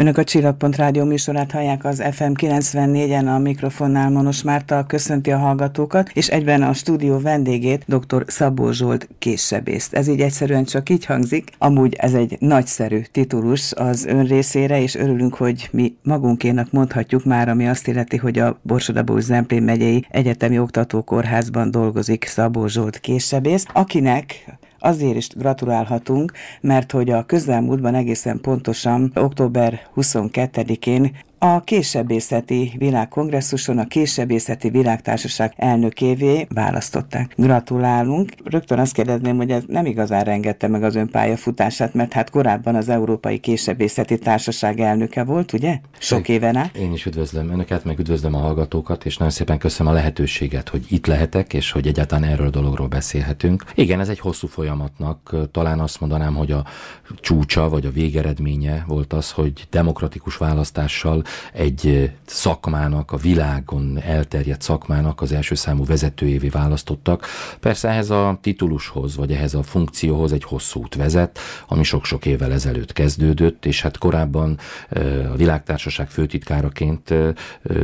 Önök a Csillagpont Rádió műsorát hallják az FM 94-en, a mikrofonnál Monos Márta köszönti a hallgatókat, és egyben a stúdió vendégét, dr. Szabó Zsolt késsebészt. Ez így egyszerűen csak így hangzik, amúgy ez egy nagyszerű titulus az ön részére, és örülünk, hogy mi magunkénak mondhatjuk már, ami azt illeti, hogy a Borsodabós Zemplén megyei egyetemi oktatókórházban dolgozik Szabó Zsolt késsebész, akinek azért is gratulálhatunk, mert hogy a közelmúltban egészen pontosan október 22-én a Késebészeti Világkongresszuson a Késebészeti Világtársaság elnökévé választották. Gratulálunk! Rögtön azt kérdezném, hogy ez nem igazán rengette meg az ön pályafutását, mert hát korábban az Európai Késebészeti Társaság elnöke volt, ugye? Sok én, éven át. Én is üdvözlöm önöket, meg üdvözlöm a hallgatókat, és nagyon szépen köszönöm a lehetőséget, hogy itt lehetek, és hogy egyáltalán erről a dologról beszélhetünk. Igen, ez egy hosszú folyamatnak, talán azt mondanám, hogy a csúcsa vagy a végeredménye volt az, hogy demokratikus választással egy eh, szakmának, a világon elterjedt szakmának az első számú vezetőjévé választottak. Persze ehhez a titulushoz, vagy ehhez a funkcióhoz egy hosszú út vezet, ami sok-sok évvel ezelőtt kezdődött, és hát korábban eh, a világtársaság főtitkáraként eh,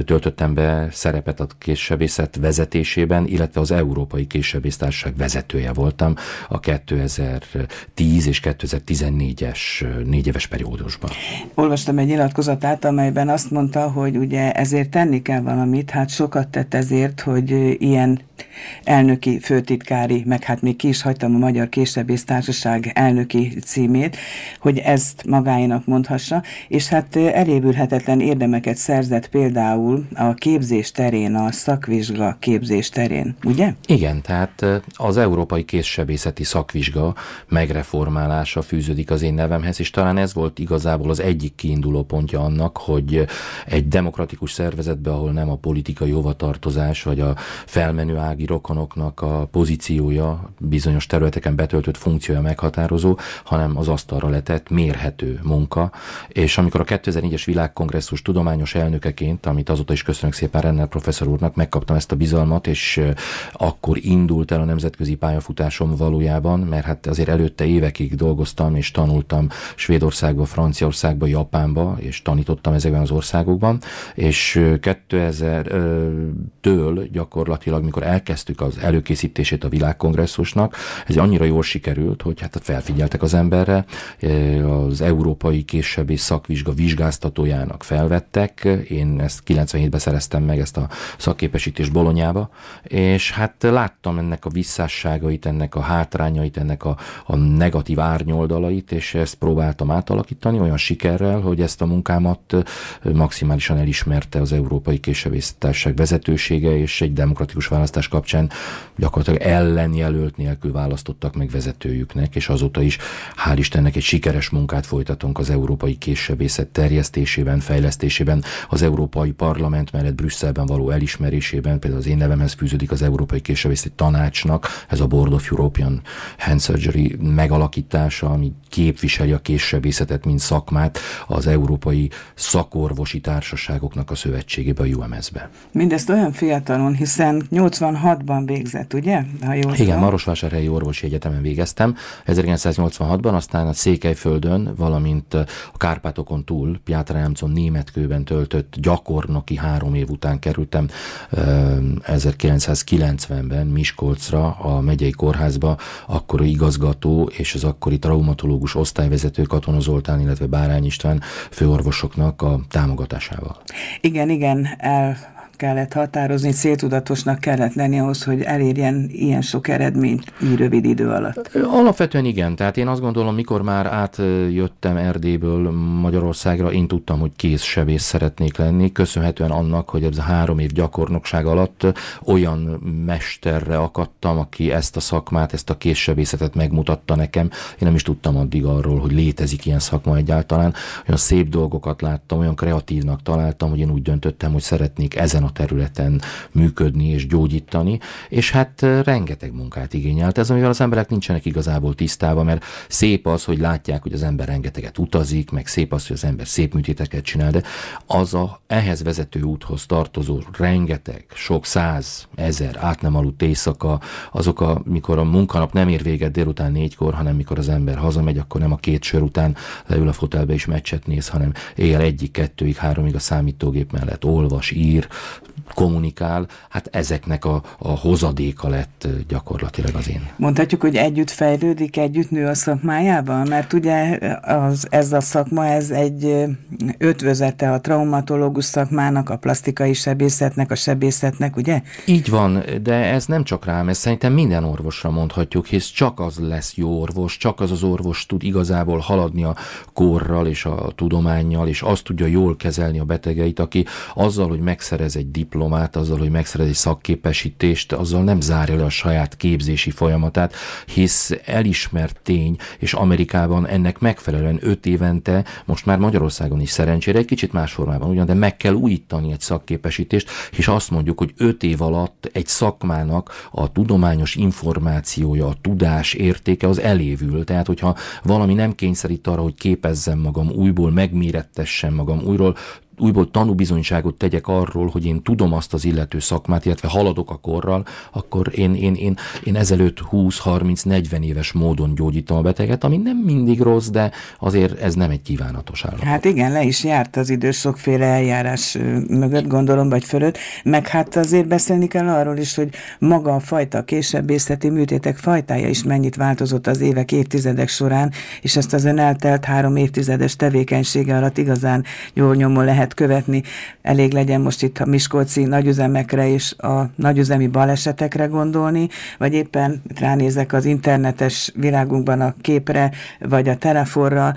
töltöttem be szerepet a késsebészet vezetésében, illetve az Európai Késsebésztársaság vezetője voltam a 2010 és 2014-es négyéves periódusban. Olvastam egy nyilatkozatát, amelyben azt mondta, hogy ugye ezért tenni kell valamit, hát sokat tett ezért, hogy ilyen elnöki főtitkári, meg hát még ki is hagytam a Magyar Késebész Társaság elnöki címét, hogy ezt magáinak mondhassa, és hát elévülhetetlen érdemeket szerzett például a képzés terén, a szakvizsga képzés terén, ugye? Igen, tehát az Európai Késsebészeti Szakvizsga megreformálása fűződik az én nevemhez, és talán ez volt igazából az egyik kiinduló pontja annak, hogy egy demokratikus szervezetbe, ahol nem a politikai hovatartozás, vagy a felmenő ági rokonoknak a pozíciója, bizonyos területeken betöltött funkciója meghatározó, hanem az asztalra letett, mérhető munka. És amikor a 2004-es világkongresszus tudományos elnökeként, amit azóta is köszönök szépen Renner professzor úrnak, megkaptam ezt a bizalmat, és akkor indult el a nemzetközi pályafutásom valójában, mert hát azért előtte évekig dolgoztam és tanultam Svédországba, Franciaországba, Japánba, és tanítottam ezekben az országokban, és 2000-től gyakorlatilag, mikor elkezdtük az előkészítését a világkongresszusnak, ez annyira jól sikerült, hogy hát felfigyeltek az emberre, az európai és szakvizsga vizsgáztatójának felvettek, én ezt 97-ben szereztem meg ezt a szakképesítést Bolonyába, és hát láttam ennek a visszásságait, ennek a hátrányait, ennek a, a negatív árnyoldalait, és ezt próbáltam átalakítani olyan sikerrel, hogy ezt a munkámat maximálisan elismerte az Európai Késevész Társaság vezetősége, és egy demokratikus választás kapcsán gyakorlatilag ellenjelölt nélkül választottak meg vezetőjüknek, és azóta is, hál' Istennek, egy sikeres munkát folytatunk az európai késsebészet terjesztésében, fejlesztésében, az Európai Parlament mellett Brüsszelben való elismerésében, például az én nevemhez fűződik az Európai Késsebészeti Tanácsnak, ez a Board of European Hand Surgery megalakítása, ami képviseli a késsebészetet, mint szakmát az európai szakor orvosi társaságoknak a szövetségébe, a UMS-be. Mindezt olyan fiatalon, hiszen 86-ban végzett, ugye? Ha jól Igen, Marosvásárhelyi Orvosi Egyetemen végeztem, 1986-ban, aztán a Székelyföldön, valamint a Kárpátokon túl, Jámcon Németkőben töltött gyakornoki három év után kerültem 1990-ben eh, Miskolcra a megyei kórházba, akkori igazgató és az akkori traumatológus osztályvezető Katona Zoltán, illetve Bárány István főorvosoknak a támogatásával. Igen, igen, el kellett határozni, céltudatosnak kellett lenni ahhoz, hogy elérjen ilyen sok eredményt így rövid idő alatt. Alapvetően igen, tehát én azt gondolom, mikor már átjöttem Erdélyből Magyarországra, én tudtam, hogy kézsebész szeretnék lenni, köszönhetően annak, hogy ez a három év gyakornokság alatt olyan mesterre akadtam, aki ezt a szakmát, ezt a kézsebészetet megmutatta nekem. Én nem is tudtam addig arról, hogy létezik ilyen szakma egyáltalán. Olyan szép dolgokat láttam, olyan kreatívnak találtam, hogy én úgy döntöttem, hogy szeretnék ezen a területen működni és gyógyítani, és hát rengeteg munkát igényelt ez, amivel az emberek nincsenek igazából tisztában, mert szép az, hogy látják, hogy az ember rengeteget utazik, meg szép az, hogy az ember szép műtéteket csinál, de az a ehhez vezető úthoz tartozó rengeteg, sok száz, ezer át nem aludt éjszaka, azok, a, mikor a munkanap nem ér véget délután négykor, hanem mikor az ember hazamegy, akkor nem a két sör után leül a fotelbe és meccset néz, hanem éjjel egyik, kettőig, háromig a számítógép mellett olvas, ír, kommunikál, hát ezeknek a, a hozadéka lett gyakorlatilag az én. Mondhatjuk, hogy együtt fejlődik, együtt nő a szakmájában? Mert ugye az, ez a szakma, ez egy ötvözete a traumatológus szakmának, a plastikai sebészetnek, a sebészetnek, ugye? Így van, de ez nem csak rám, ez szerintem minden orvosra mondhatjuk, hisz csak az lesz jó orvos, csak az az orvos tud igazából haladni a korral és a tudományjal, és azt tudja jól kezelni a betegeit, aki azzal, hogy megszerez egy egy diplomát, azzal, hogy megszerez egy szakképesítést, azzal nem zárja le a saját képzési folyamatát, hisz elismert tény, és Amerikában ennek megfelelően öt évente, most már Magyarországon is szerencsére egy kicsit más formában ugyan, de meg kell újítani egy szakképesítést, és azt mondjuk, hogy öt év alatt egy szakmának a tudományos információja, a tudás értéke az elévül. Tehát, hogyha valami nem kényszerít arra, hogy képezzem magam újból, megmérettessem magam újról, újból tanúbizonyságot tegyek arról, hogy én tudom azt az illető szakmát, illetve haladok a korral, akkor én, én, én, én ezelőtt 20-30-40 éves módon gyógyítom a beteget, ami nem mindig rossz, de azért ez nem egy kívánatos állapot. Hát igen, le is járt az idő sokféle eljárás mögött, gondolom, vagy fölött, meg hát azért beszélni kell arról is, hogy maga a fajta, a későbbészeti műtétek fajtája is mennyit változott az évek, évtizedek során, és ezt az ön eltelt három évtizedes tevékenysége alatt igazán jól nyomon lehet lehet követni. Elég legyen most itt a Miskolci nagyüzemekre és a nagyüzemi balesetekre gondolni, vagy éppen ránézek az internetes világunkban a képre, vagy a telefonra,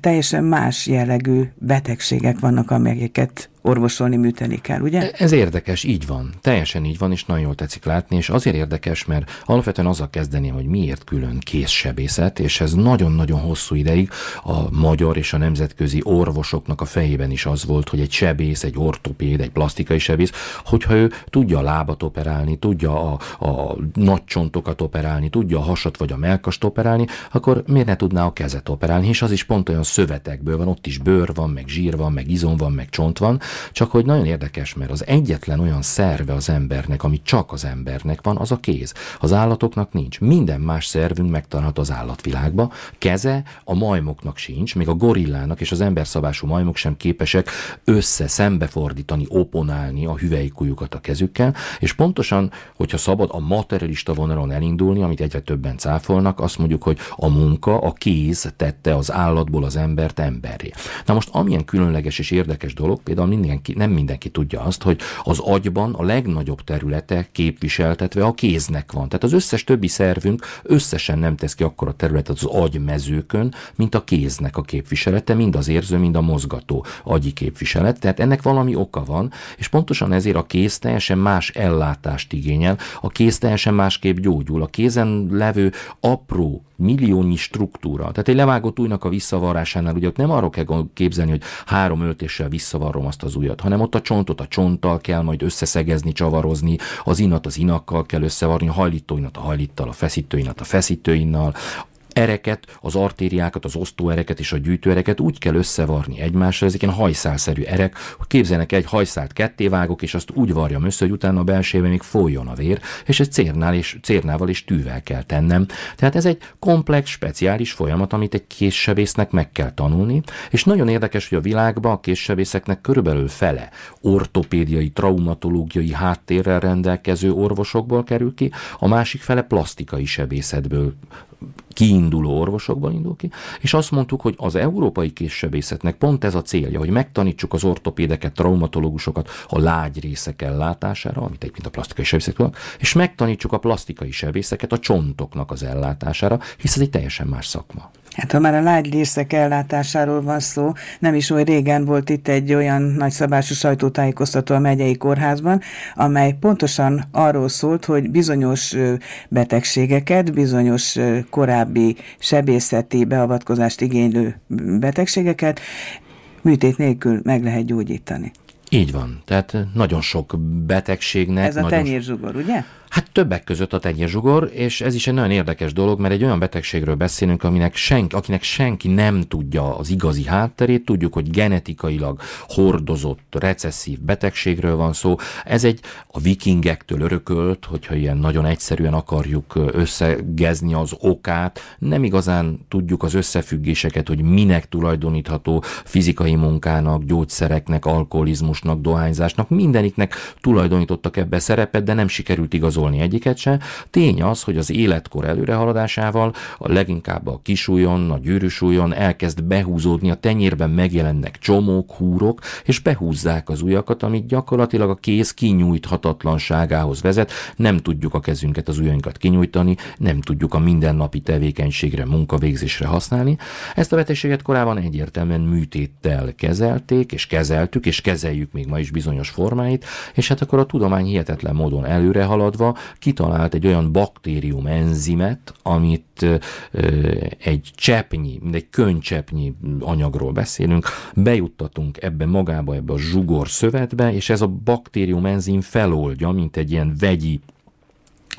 teljesen más jellegű betegségek vannak, amelyeket orvosolni, műteni kell, ugye? E, ez érdekes, így van. Teljesen így van, és nagyon jól tetszik látni, és azért érdekes, mert alapvetően azzal kezdeném, hogy miért külön kézsebészet, és ez nagyon-nagyon hosszú ideig a magyar és a nemzetközi orvosoknak a fejében is az volt, hogy egy sebész, egy ortopéd, egy plastikai sebész, hogyha ő tudja a lábat operálni, tudja a, a nagy csontokat operálni, tudja a hasat vagy a melkast operálni, akkor miért ne tudná a kezet operálni, és az is pont olyan szövetekből van, ott is bőr van, meg zsír van, meg izom van, meg csont van, csak hogy nagyon érdekes, mert az egyetlen olyan szerve az embernek, ami csak az embernek van, az a kéz. Az állatoknak nincs. Minden más szervünk megtalálható az állatvilágba. Keze a majmoknak sincs, még a gorillának és az emberszabású majmok sem képesek össze szembefordítani, oponálni a hüvelykujjukat a kezükkel, és pontosan, hogyha szabad a materialista vonalon elindulni, amit egyre többen cáfolnak, azt mondjuk, hogy a munka, a kéz tette az állatból az embert emberré. Na most amilyen különleges és érdekes dolog, például mindenki, nem mindenki tudja azt, hogy az agyban a legnagyobb területe képviseltetve a kéznek van. Tehát az összes többi szervünk összesen nem tesz ki akkora területet az agymezőkön, mint a kéznek a képviselete, mind az érző, mind a mozgató agyi képviselet. Tehát ennek valami oka van, és pontosan ezért a kéz teljesen más ellátást igényel, a kéz teljesen másképp gyógyul. A kézen levő apró milliónyi struktúra. Tehát egy levágott újnak a visszavarásánál, ugye ott nem arról kell képzelni, hogy három öltéssel visszavarrom azt az az ujjat, hanem ott a csontot a csonttal kell majd összeszegezni, csavarozni, az inat az inakkal kell összevarni, a hajlítóinat inat a hajlittal, a feszítő inat a feszítőinnal, ereket, az artériákat, az osztóereket és a gyűjtőereket úgy kell összevarni egymásra, ezek ilyen hajszálszerű erek, hogy képzelnek egy hajszált kettévágok, és azt úgy varjam össze, hogy utána a belsőben még folyjon a vér, és ezt cérnál és, cérnával és tűvel kell tennem. Tehát ez egy komplex, speciális folyamat, amit egy késsebésznek meg kell tanulni, és nagyon érdekes, hogy a világban a késsebészeknek körülbelül fele ortopédiai, traumatológiai háttérrel rendelkező orvosokból kerül ki, a másik fele plastikai sebészetből kiinduló orvosokban indul ki, és azt mondtuk, hogy az európai késsebészetnek pont ez a célja, hogy megtanítsuk az ortopédeket, traumatológusokat a lágy részek ellátására, amit egyébként a plastikai sebészek tudnak, és megtanítsuk a plastikai sebészeket a csontoknak az ellátására, hisz ez egy teljesen más szakma. Hát ha már a lágy részek ellátásáról van szó, nem is oly régen volt itt egy olyan nagyszabású sajtótájékoztató a megyei kórházban, amely pontosan arról szólt, hogy bizonyos betegségeket, bizonyos korábbi sebészeti beavatkozást igénylő betegségeket műtét nélkül meg lehet gyógyítani. Így van. Tehát nagyon sok betegségnek... Ez a nagyon... tenyérzsugor, ugye? Hát többek között a tenyérzsugor, és ez is egy nagyon érdekes dolog, mert egy olyan betegségről beszélünk, aminek senki, akinek senki nem tudja az igazi hátterét, tudjuk, hogy genetikailag hordozott, recesszív betegségről van szó. Ez egy a vikingektől örökölt, hogyha ilyen nagyon egyszerűen akarjuk összegezni az okát, nem igazán tudjuk az összefüggéseket, hogy minek tulajdonítható fizikai munkának, gyógyszereknek, alkoholizmus itásnak, dohányzásnak, mindeniknek tulajdonítottak ebbe szerepet, de nem sikerült igazolni egyiket se. Tény az, hogy az életkor előrehaladásával a leginkább a kisújon, a gyűrűsújon elkezd behúzódni, a tenyérben megjelennek csomók, húrok, és behúzzák az ujjakat, amit gyakorlatilag a kéz kinyújthatatlanságához vezet. Nem tudjuk a kezünket, az ujjainkat kinyújtani, nem tudjuk a mindennapi tevékenységre, munkavégzésre használni. Ezt a betegséget korábban egyértelműen műtéttel kezelték, és kezeltük, és kezeljük ismerjük még ma is bizonyos formáit, és hát akkor a tudomány hihetetlen módon előre haladva kitalált egy olyan baktérium enzimet, amit egy cseppnyi, mindegy könycseppnyi anyagról beszélünk, bejuttatunk ebbe magába, ebbe a zsugor szövetbe, és ez a baktérium enzim feloldja, mint egy ilyen vegyi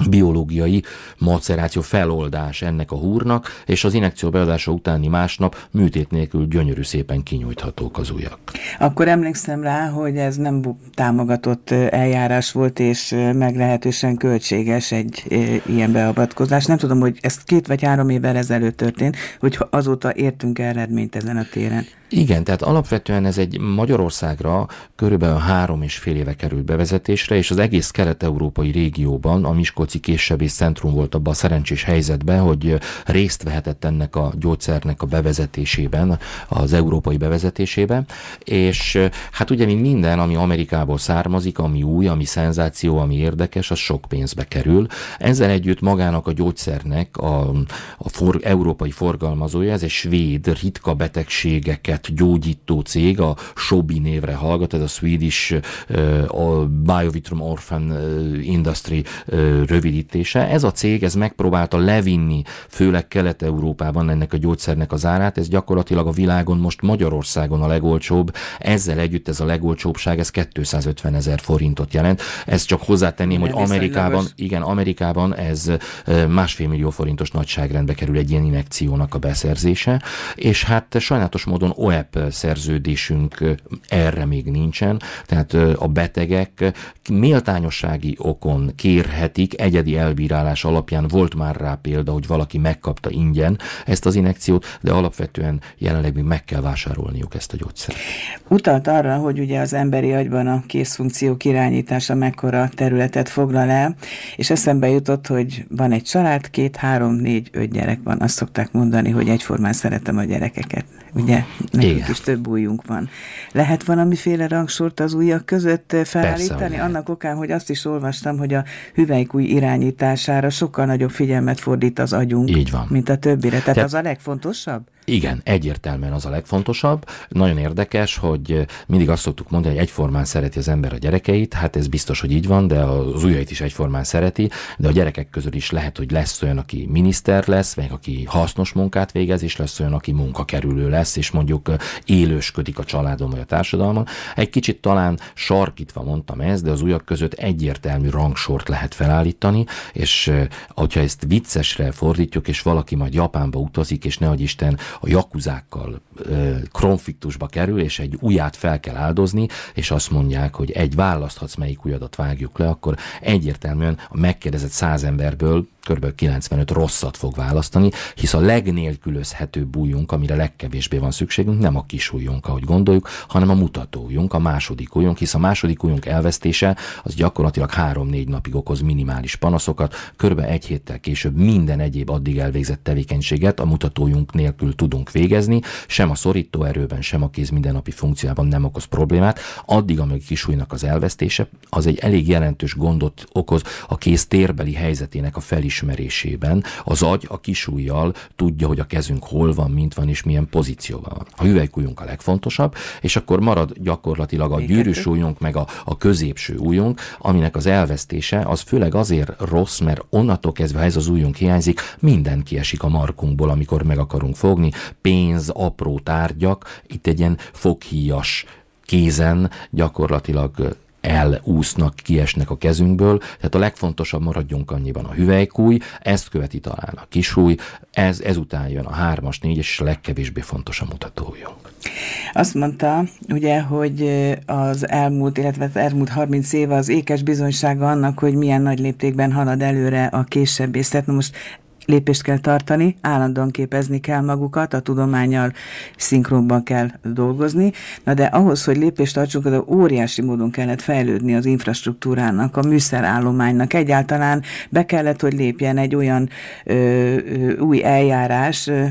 biológiai maceráció feloldás ennek a húrnak, és az inekció beadása utáni másnap műtét nélkül gyönyörű szépen kinyújthatók az ujjak. Akkor emlékszem rá, hogy ez nem támogatott eljárás volt, és meglehetősen költséges egy ilyen beavatkozás. Nem tudom, hogy ez két vagy három évvel ezelőtt történt, hogy azóta értünk eredményt ezen a téren. Igen, tehát alapvetően ez egy Magyarországra körülbelül három és fél éve került bevezetésre, és az egész kelet-európai régióban, a Miskolc Miskolci késsebész centrum volt abban a szerencsés helyzetben, hogy részt vehetett ennek a gyógyszernek a bevezetésében, az európai bevezetésében, és hát ugye, mint minden, ami Amerikából származik, ami új, ami szenzáció, ami érdekes, az sok pénzbe kerül. Ezzel együtt magának a gyógyszernek a, a for, európai forgalmazója, ez egy svéd ritka betegségeket gyógyító cég, a Sobi névre hallgat, ez a Swedish a Biovitrum Orphan Industry rövidítése. Ez a cég ez megpróbálta levinni, főleg Kelet-Európában ennek a gyógyszernek az árát. Ez gyakorlatilag a világon most Magyarországon a legolcsóbb. Ezzel együtt ez a legolcsóbbság, ez 250 ezer forintot jelent. Ez csak hozzátenném, hogy Amerikában, igen, Amerikában ez másfél millió forintos nagyságrendbe kerül egy ilyen inekciónak a beszerzése, és hát sajnálatos módon OEP szerződésünk erre még nincsen, tehát a betegek méltányossági okon kérhetik egyedi elbírálás alapján volt már rá példa, hogy valaki megkapta ingyen ezt az inekciót, de alapvetően jelenleg még meg kell vásárolniuk ezt a gyógyszert. Utalt arra, hogy ugye az emberi agyban a készfunkció irányítása mekkora területet foglal el, és eszembe jutott, hogy van egy család, két, három, négy, öt gyerek van. Azt szokták mondani, hogy egyformán szeretem a gyerekeket. Ugye? Nekünk is több újunk van. Lehet valamiféle rangsort az újak között eh, felállítani? Persze, Annak okán, hogy azt is olvastam, hogy a hüvelykúj irányítására sokkal nagyobb figyelmet fordít az agyunk, Így van. mint a többire. Tehát Tehát az a legfontosabb? Igen, egyértelműen az a legfontosabb. Nagyon érdekes, hogy eh, mindig azt szoktuk mondani, hogy egyformán szereti az ember a gyerekeit, hát ez biztos, hogy így van, de az ujjait is egyformán szereti, de a gyerekek közül is lehet, hogy lesz olyan, aki miniszter lesz, vagy aki hasznos munkát végez, és lesz olyan, aki munkakerülő lesz, és mondjuk eh, élősködik a családon vagy a társadalmon. Egy kicsit talán sarkítva mondtam ezt, de az ujjak között egyértelmű rangsort lehet felállítani, és eh, hogyha ezt viccesre fordítjuk, és valaki majd Japánba utazik, és ne Isten a jakuzákkal konfliktusba kerül, és egy ujját fel kell áldozni, és azt mondják, hogy egy választhatsz, melyik ujjadat vágjuk le, akkor egyértelműen a megkérdezett száz emberből kb. 95 rosszat fog választani, hisz a legnélkülözhetőbb bújunk, amire legkevésbé van szükségünk, nem a kis ujjunk, ahogy gondoljuk, hanem a mutatójunk, a második ujjunk, hisz a második ujjunk elvesztése az gyakorlatilag 3-4 napig okoz minimális panaszokat, kb. egy héttel később minden egyéb addig elvégzett tevékenységet a mutatójunk nélkül tudunk végezni, sem a szorító erőben, sem a kéz mindennapi funkciójában nem okoz problémát, addig, amíg a kis az elvesztése, az egy elég jelentős gondot okoz a kéz térbeli helyzetének a felismerésében felismerésében az agy a kisújjal tudja, hogy a kezünk hol van, mint van és milyen pozícióban van. A hüvelykújunk a legfontosabb, és akkor marad gyakorlatilag a gyűrűs ujjunk, meg a, a középső ujjunk, aminek az elvesztése az főleg azért rossz, mert onnantól kezdve, ha ez az ujjunk hiányzik, minden kiesik a markunkból, amikor meg akarunk fogni. Pénz, apró tárgyak, itt egy ilyen foghíjas kézen gyakorlatilag elúsznak, kiesnek a kezünkből, tehát a legfontosabb maradjunk annyiban a hüvelykúj, ezt követi talán a kisúj, ez, ezután jön a hármas, négyes, és a legkevésbé fontos a mutatójunk. Azt mondta, ugye, hogy az elmúlt, illetve az elmúlt 30 év az ékes bizonysága annak, hogy milyen nagy léptékben halad előre a késebbészet. Na most lépést kell tartani, állandóan képezni kell magukat, a tudományjal szinkronban kell dolgozni, na de ahhoz, hogy lépést tartsunk, az óriási módon kellett fejlődni az infrastruktúrának, a műszerállománynak, egyáltalán be kellett, hogy lépjen egy olyan ö, ö, új eljárás, ö,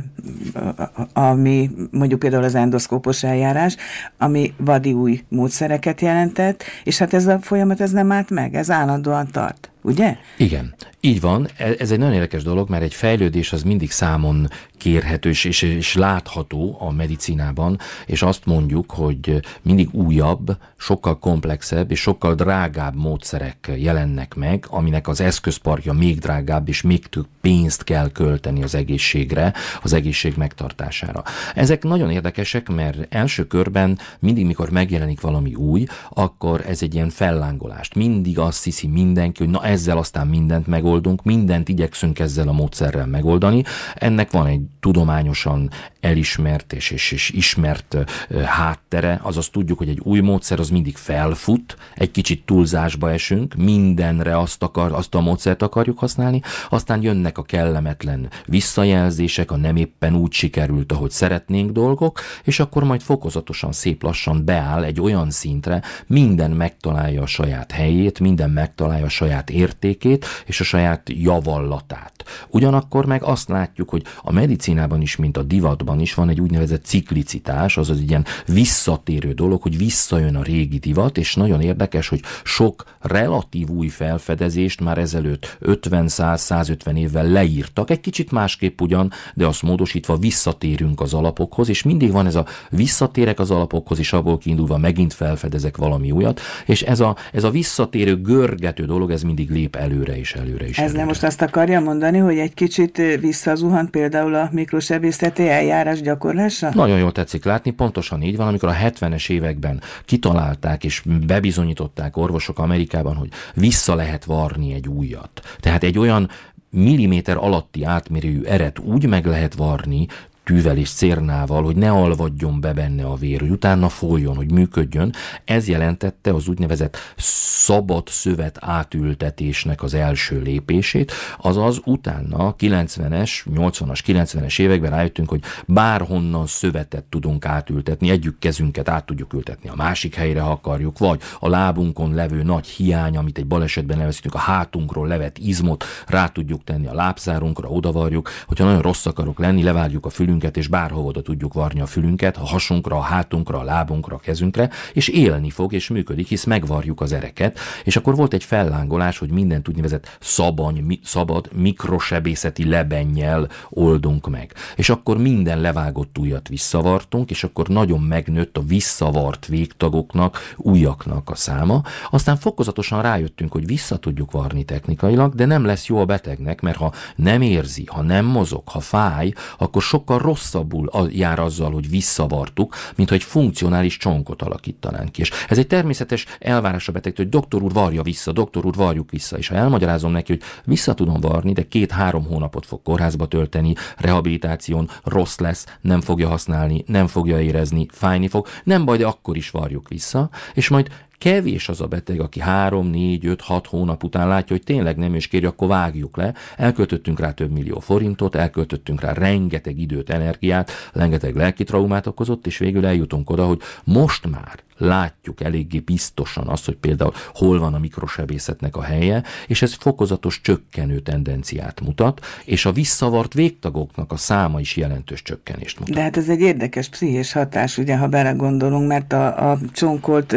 ami mondjuk például az endoszkópos eljárás, ami vadi új módszereket jelentett, és hát ez a folyamat ez nem állt meg, ez állandóan tart. Ugye? Igen, így van. E-, ez egy nagyon érdekes dolog, mert egy fejlődés az mindig számon kérhető és, és, és látható a medicinában, és azt mondjuk, hogy mindig újabb, sokkal komplexebb és sokkal drágább módszerek jelennek meg, aminek az eszközparkja még drágább, és még több pénzt kell költeni az egészségre, az egészség megtartására. Ezek nagyon érdekesek, mert első körben mindig, mikor megjelenik valami új, akkor ez egy ilyen fellángolást. Mindig azt hiszi mindenki, hogy na ezzel aztán mindent megoldunk, mindent igyekszünk ezzel a módszerrel megoldani. Ennek van egy tudományosan elismert és, és, és ismert háttere, azaz tudjuk, hogy egy új módszer az mindig felfut, egy kicsit túlzásba esünk, mindenre azt, akar, azt a módszert akarjuk használni, aztán jönnek a kellemetlen visszajelzések, a nem éppen úgy sikerült, ahogy szeretnénk dolgok, és akkor majd fokozatosan szép lassan beáll egy olyan szintre, minden megtalálja a saját helyét, minden megtalálja a saját értékét és a saját javallatát. Ugyanakkor meg azt látjuk, hogy a medicinában is, mint a divatban is van egy úgynevezett ciklicitás, azaz egy ilyen visszatérő dolog, hogy visszajön a régi divat, és nagyon érdekes, hogy sok relatív új felfedezést már ezelőtt 50-100-150 évvel leírtak, egy kicsit másképp ugyan, de azt módosítva visszatérünk az alapokhoz, és mindig van ez a visszatérek az alapokhoz, és abból kiindulva megint felfedezek valami újat, és ez a, ez a visszatérő görgető dolog, ez mindig lép előre és előre is. Ez előre. nem most azt akarja mondani, hogy egy kicsit visszazuhant például a mikrosebészeti eljárás gyakorlása? Nagyon jól tetszik látni, pontosan így van, amikor a 70-es években kitalálták és bebizonyították orvosok Amerikában, hogy vissza lehet varni egy újat. Tehát egy olyan milliméter alatti átmérőjű eret úgy meg lehet varni, tűvel és cérnával, hogy ne alvadjon be benne a vér, hogy utána folyjon, hogy működjön. Ez jelentette az úgynevezett szabad szövet átültetésnek az első lépését, azaz utána 90-es, 80-as, 90-es években rájöttünk, hogy bárhonnan szövetet tudunk átültetni, egyik kezünket át tudjuk ültetni a másik helyre, ha akarjuk, vagy a lábunkon levő nagy hiány, amit egy balesetben nevezhetünk, a hátunkról levet izmot, rá tudjuk tenni a lábszárunkra, odavarjuk, hogyha nagyon rossz akarok lenni, levágjuk a fülünk, fülünket, és bárhova oda tudjuk varni a fülünket, a hasunkra, a hátunkra, a lábunkra, a kezünkre, és élni fog, és működik, hisz megvarjuk az ereket. És akkor volt egy fellángolás, hogy mindent úgynevezett szabany, mi, szabad mikrosebészeti lebennyel oldunk meg. És akkor minden levágott ujjat visszavartunk, és akkor nagyon megnőtt a visszavart végtagoknak, újaknak a száma. Aztán fokozatosan rájöttünk, hogy vissza tudjuk varni technikailag, de nem lesz jó a betegnek, mert ha nem érzi, ha nem mozog, ha fáj, akkor sokkal rosszabbul jár azzal, hogy visszavartuk, mint hogy funkcionális csonkot alakítanánk ki. És ez egy természetes elvárás a betegtől, hogy doktor úr varja vissza, doktor úr varjuk vissza. És ha elmagyarázom neki, hogy vissza tudom varni, de két-három hónapot fog kórházba tölteni, rehabilitáción, rossz lesz, nem fogja használni, nem fogja érezni, fájni fog, nem baj, de akkor is varjuk vissza, és majd Kevés az a beteg, aki három, négy, öt, hat hónap után látja, hogy tényleg nem is kéri, akkor vágjuk le. Elköltöttünk rá több millió forintot, elköltöttünk rá rengeteg időt, energiát, rengeteg lelki traumát okozott, és végül eljutunk oda, hogy most már látjuk eléggé biztosan azt, hogy például hol van a mikrosebészetnek a helye, és ez fokozatos csökkenő tendenciát mutat, és a visszavart végtagoknak a száma is jelentős csökkenést mutat. De hát ez egy érdekes pszichés hatás, ugye, ha belegondolunk, mert a, a csonkolt,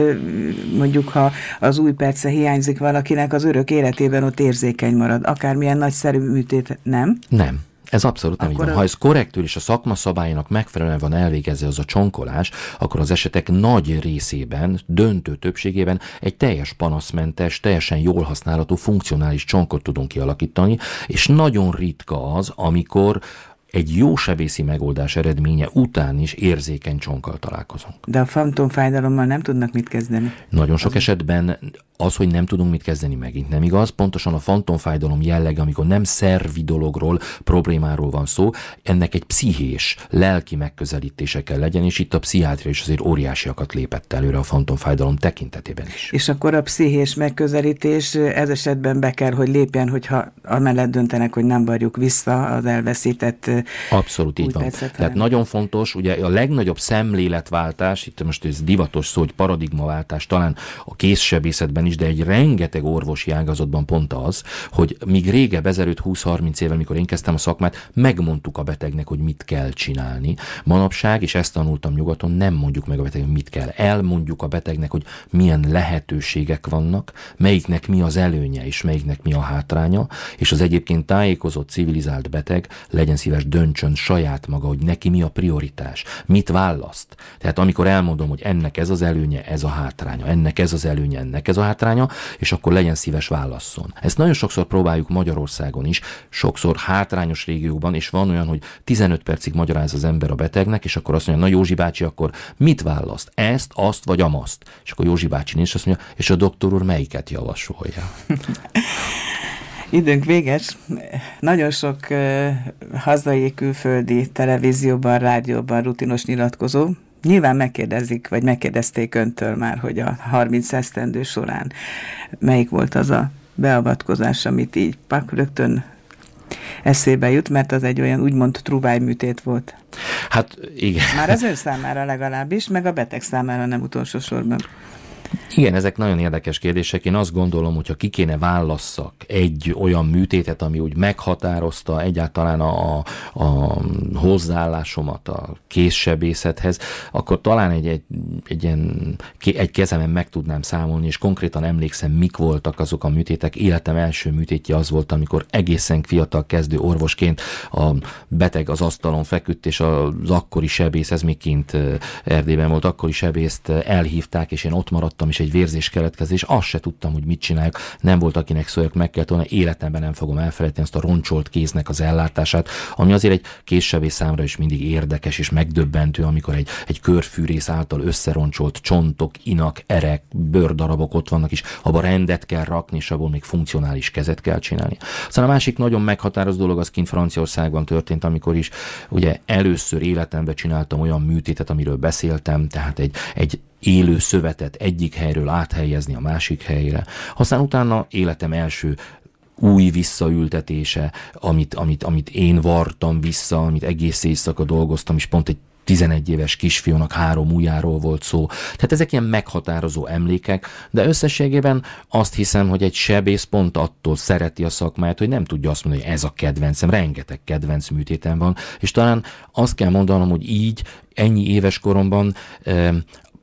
mondjuk ha az új perce hiányzik valakinek, az örök életében ott érzékeny marad, akármilyen nagyszerű műtét, nem? Nem. Ez abszolút nem akkor így van. Ha ez korrektül és a szakma szabályának megfelelően van elvégezve az a csonkolás, akkor az esetek nagy részében, döntő többségében egy teljes panaszmentes, teljesen jól használható, funkcionális csonkot tudunk kialakítani, és nagyon ritka az, amikor egy jó sebészi megoldás eredménye után is érzékeny csonkkal találkozunk. De a fantomfájdalommal nem tudnak mit kezdeni? Nagyon sok az... esetben az, hogy nem tudunk mit kezdeni megint, nem igaz? Pontosan a fantomfájdalom jellege, amikor nem szervi dologról, problémáról van szó, ennek egy pszichés, lelki megközelítése kell legyen, és itt a pszichiátria is azért óriásiakat lépett előre a fantomfájdalom tekintetében is. És akkor a pszichés megközelítés ez esetben be kell, hogy lépjen, hogyha amellett döntenek, hogy nem varjuk vissza az elveszített. Abszolút így van. Tetszett, Tehát nagyon fontos, ugye a legnagyobb szemléletváltás, itt most ez divatos szó, hogy paradigmaváltás, talán a kézsebészetben területen is, de egy rengeteg orvosi ágazatban pont az, hogy míg régebb, ezelőtt 20-30 éve, mikor én kezdtem a szakmát, megmondtuk a betegnek, hogy mit kell csinálni. Manapság, és ezt tanultam nyugaton, nem mondjuk meg a betegnek, mit kell. Elmondjuk a betegnek, hogy milyen lehetőségek vannak, melyiknek mi az előnye, és melyiknek mi a hátránya, és az egyébként tájékozott, civilizált beteg legyen szíves döntsön saját maga, hogy neki mi a prioritás, mit választ. Tehát amikor elmondom, hogy ennek ez az előnye, ez a hátránya, ennek ez az előnye, ennek ez a hátránya, hátránya, és akkor legyen szíves válasszon. Ezt nagyon sokszor próbáljuk Magyarországon is, sokszor hátrányos régióban, és van olyan, hogy 15 percig magyaráz az ember a betegnek, és akkor azt mondja, na Józsi bácsi, akkor mit választ? Ezt, azt vagy amazt? És akkor Józsi bácsi nincs, azt mondja, és a doktor úr melyiket javasolja? Időnk véges. Nagyon sok uh, hazai, külföldi televízióban, rádióban rutinos nyilatkozó Nyilván megkérdezik, vagy megkérdezték öntől már, hogy a 30 esztendő során melyik volt az a beavatkozás, amit így pak rögtön eszébe jut, mert az egy olyan úgymond műtét volt. Hát igen. Már az ő számára legalábbis, meg a beteg számára nem utolsó sorban. Igen, ezek nagyon érdekes kérdések. Én azt gondolom, hogyha ki kéne válasszak egy olyan műtétet, ami úgy meghatározta egyáltalán a, a hozzáállásomat a készsebészethez, akkor talán egy, egy, egy, ilyen, egy kezemen meg tudnám számolni, és konkrétan emlékszem, mik voltak azok a műtétek. Életem első műtétje az volt, amikor egészen fiatal kezdő orvosként a beteg az asztalon feküdt, és az akkori sebész, ez miként Erdélyben volt, akkori sebészt elhívták, és én ott maradtam kaptam is egy vérzés keletkezés, azt se tudtam, hogy mit csináljak, nem volt akinek szóljak, meg kellett volna, életemben nem fogom elfelejteni ezt a roncsolt kéznek az ellátását, ami azért egy késsevé számra is mindig érdekes és megdöbbentő, amikor egy, egy körfűrész által összeroncsolt csontok, inak, erek, bőrdarabok ott vannak, és abba rendet kell rakni, és abból még funkcionális kezet kell csinálni. Szóval a másik nagyon meghatározó dolog az kint Franciaországban történt, amikor is ugye először életemben csináltam olyan műtétet, amiről beszéltem, tehát egy, egy élő szövetet egyik helyről áthelyezni a másik helyre. Aztán utána életem első új visszaültetése, amit, amit, amit én vartam vissza, amit egész éjszaka dolgoztam, és pont egy 11 éves kisfiúnak három újáról volt szó. Tehát ezek ilyen meghatározó emlékek, de összességében azt hiszem, hogy egy sebész pont attól szereti a szakmát, hogy nem tudja azt mondani, hogy ez a kedvencem, rengeteg kedvenc műtétem van, és talán azt kell mondanom, hogy így ennyi éves koromban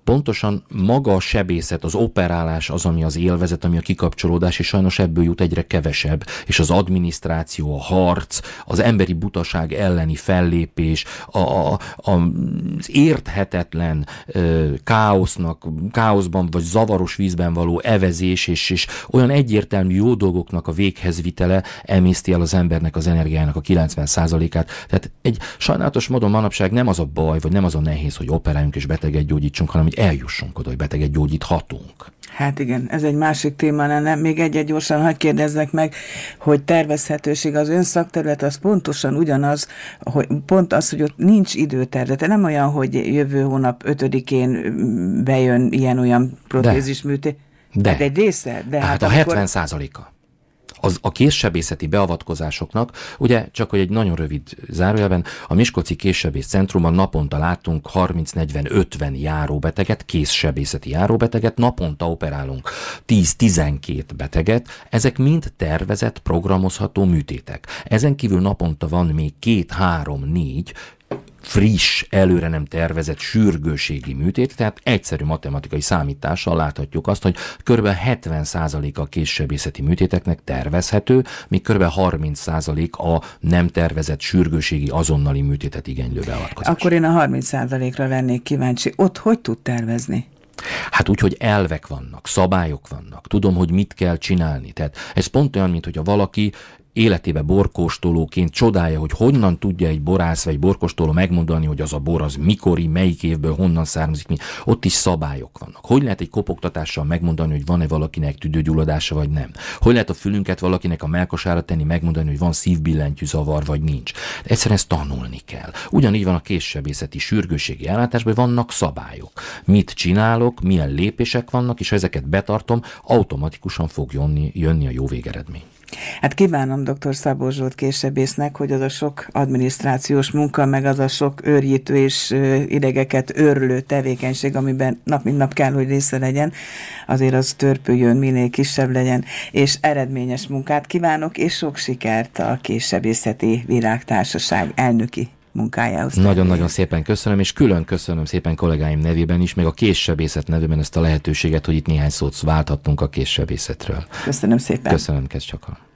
pontosan maga a sebészet, az operálás az, ami az élvezet, ami a kikapcsolódás, és sajnos ebből jut egyre kevesebb, és az adminisztráció, a harc, az emberi butaság elleni fellépés, a, a, az érthetetlen ö, káosznak, káoszban vagy zavaros vízben való evezés, és, és olyan egyértelmű jó dolgoknak a véghez vitele emészti el az embernek az energiának a 90%-át. Tehát egy sajnálatos módon manapság nem az a baj, vagy nem az a nehéz, hogy operáljunk és beteget gyógyítsunk, hanem hogy eljussunk oda, hogy beteget gyógyíthatunk. Hát igen, ez egy másik téma lenne. Még egy-egy gyorsan hagyd kérdezzek meg, hogy tervezhetőség az ön szakterület az pontosan ugyanaz, hogy pont az, hogy ott nincs időterülete. Nem olyan, hogy jövő hónap 5-én mm, bejön ilyen-olyan protézis műtét. De. Hát egy része? De hát, hát a amikor... 70 százaléka az a késsebészeti beavatkozásoknak, ugye csak hogy egy nagyon rövid zárójelben, a Miskolci Késsebész Centrumban naponta látunk 30-40-50 járóbeteget, készsebészeti járóbeteget, naponta operálunk 10-12 beteget, ezek mind tervezett, programozható műtétek. Ezen kívül naponta van még 2-3-4 friss, előre nem tervezett sürgőségi műtét, tehát egyszerű matematikai számítással láthatjuk azt, hogy kb. 70%-a késsebészeti műtéteknek tervezhető, míg kb. 30% a nem tervezett sürgőségi azonnali műtétet igénylő beavatkozás. Akkor én a 30%-ra lennék kíváncsi. Ott hogy tud tervezni? Hát úgy, hogy elvek vannak, szabályok vannak, tudom, hogy mit kell csinálni. Tehát ez pont olyan, mint hogyha valaki életébe borkóstolóként csodálja, hogy honnan tudja egy borász vagy borkóstoló megmondani, hogy az a bor az mikori, melyik évből, honnan származik, mi. Ott is szabályok vannak. Hogy lehet egy kopogtatással megmondani, hogy van-e valakinek tüdőgyulladása vagy nem? Hogy lehet a fülünket valakinek a melkosára tenni, megmondani, hogy van szívbillentyű zavar vagy nincs? De hát egyszerűen ezt tanulni kell. Ugyanígy van a késsebészeti sürgőségi ellátásban, vannak szabályok. Mit csinálok, milyen lépések vannak, és ha ezeket betartom, automatikusan fog jönni, jönni a jó végeredmény. Hát kívánom dr. Szabó Zsolt késebésznek, hogy az a sok adminisztrációs munka, meg az a sok őrjítő és idegeket őrlő tevékenység, amiben nap mint nap kell, hogy része legyen, azért az törpüljön, minél kisebb legyen, és eredményes munkát kívánok, és sok sikert a Késebészeti Világtársaság elnöki munkájához. Nagyon-nagyon szépen köszönöm, és külön köszönöm szépen kollégáim nevében is, meg a késsebészet nevében ezt a lehetőséget, hogy itt néhány szót válthattunk a késsebészetről. Köszönöm szépen. Köszönöm, kezd csak.